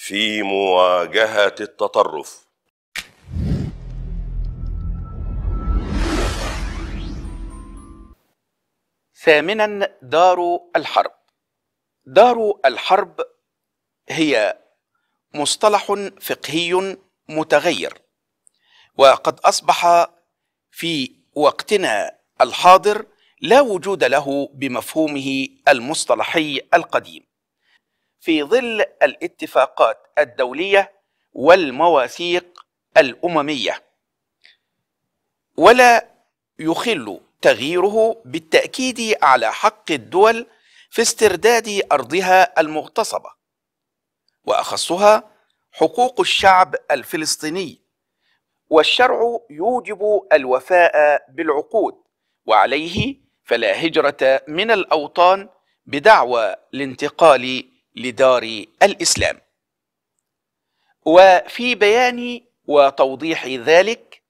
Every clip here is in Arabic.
في مواجهة التطرف ثامنا دار الحرب دار الحرب هي مصطلح فقهي متغير وقد أصبح في وقتنا الحاضر لا وجود له بمفهومه المصطلحي القديم في ظل الاتفاقات الدولية والمواثيق الأممية ولا يخل تغييره بالتأكيد على حق الدول في استرداد أرضها المغتصبة وأخصها حقوق الشعب الفلسطيني والشرع يوجب الوفاء بالعقود وعليه فلا هجرة من الأوطان بدعوى الانتقال لدار الإسلام وفي بيان وتوضيح ذلك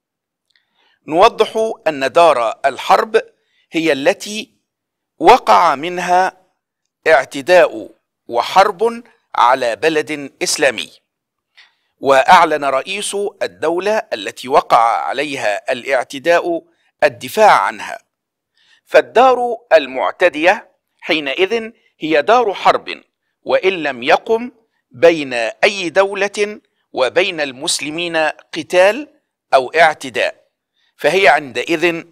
نوضح أن دار الحرب هي التي وقع منها اعتداء وحرب على بلد إسلامي وأعلن رئيس الدولة التي وقع عليها الاعتداء الدفاع عنها فالدار المعتدية حينئذ هي دار حرب وإن لم يقم بين أي دولة وبين المسلمين قتال أو اعتداء فهي عندئذ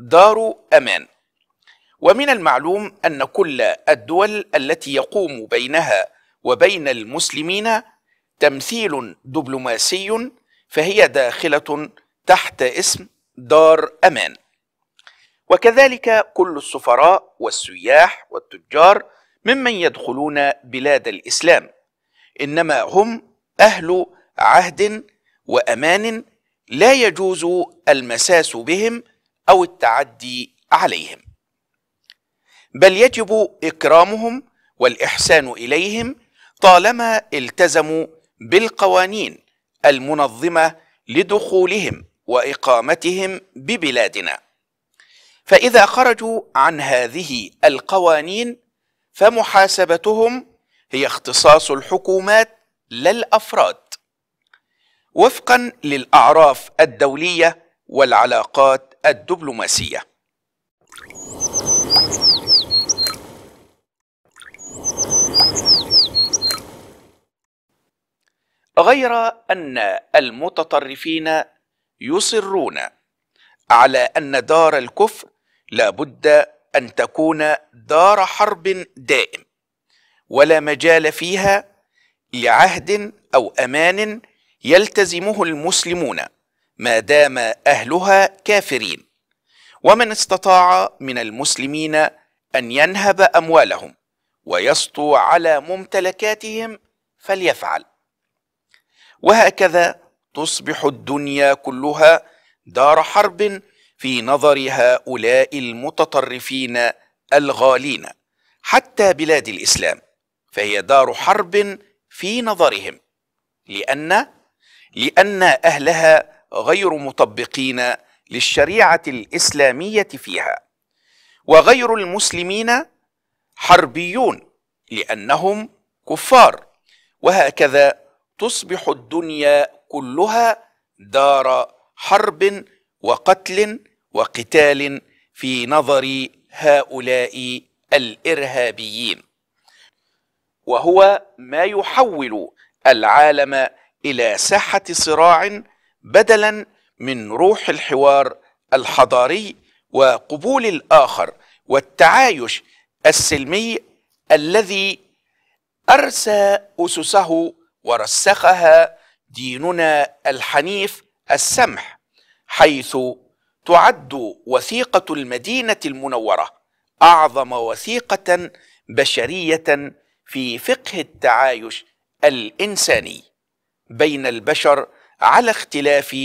دار أمان ومن المعلوم أن كل الدول التي يقوم بينها وبين المسلمين تمثيل دبلوماسي فهي داخلة تحت اسم دار أمان وكذلك كل السفراء والسياح والتجار ممن يدخلون بلاد الإسلام إنما هم أهل عهد وأمان لا يجوز المساس بهم أو التعدي عليهم بل يجب إكرامهم والإحسان إليهم طالما التزموا بالقوانين المنظمة لدخولهم وإقامتهم ببلادنا فإذا خرجوا عن هذه القوانين فمحاسبتهم هي اختصاص الحكومات لا الافراد وفقا للاعراف الدوليه والعلاقات الدبلوماسيه غير ان المتطرفين يصرون على ان دار الكفر لابد أن تكون دار حرب دائم ولا مجال فيها لعهد أو أمان يلتزمه المسلمون ما دام أهلها كافرين ومن استطاع من المسلمين أن ينهب أموالهم ويسطو على ممتلكاتهم فليفعل وهكذا تصبح الدنيا كلها دار حرب في نظر هؤلاء المتطرفين الغالين حتى بلاد الاسلام فهي دار حرب في نظرهم لان لان اهلها غير مطبقين للشريعه الاسلاميه فيها وغير المسلمين حربيون لانهم كفار وهكذا تصبح الدنيا كلها دار حرب وقتل وقتال في نظر هؤلاء الارهابيين وهو ما يحول العالم الى ساحه صراع بدلا من روح الحوار الحضاري وقبول الاخر والتعايش السلمي الذي ارسى اسسه ورسخها ديننا الحنيف السمح حيث تعد وثيقة المدينة المنورة أعظم وثيقة بشرية في فقه التعايش الإنساني بين البشر على اختلاف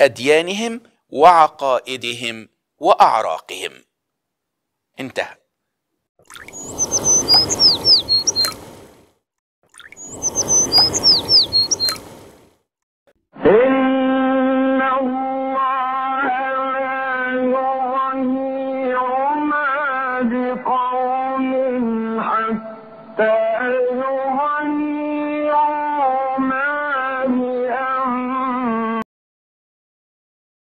أديانهم وعقائدهم وأعراقهم انتهى حتى أن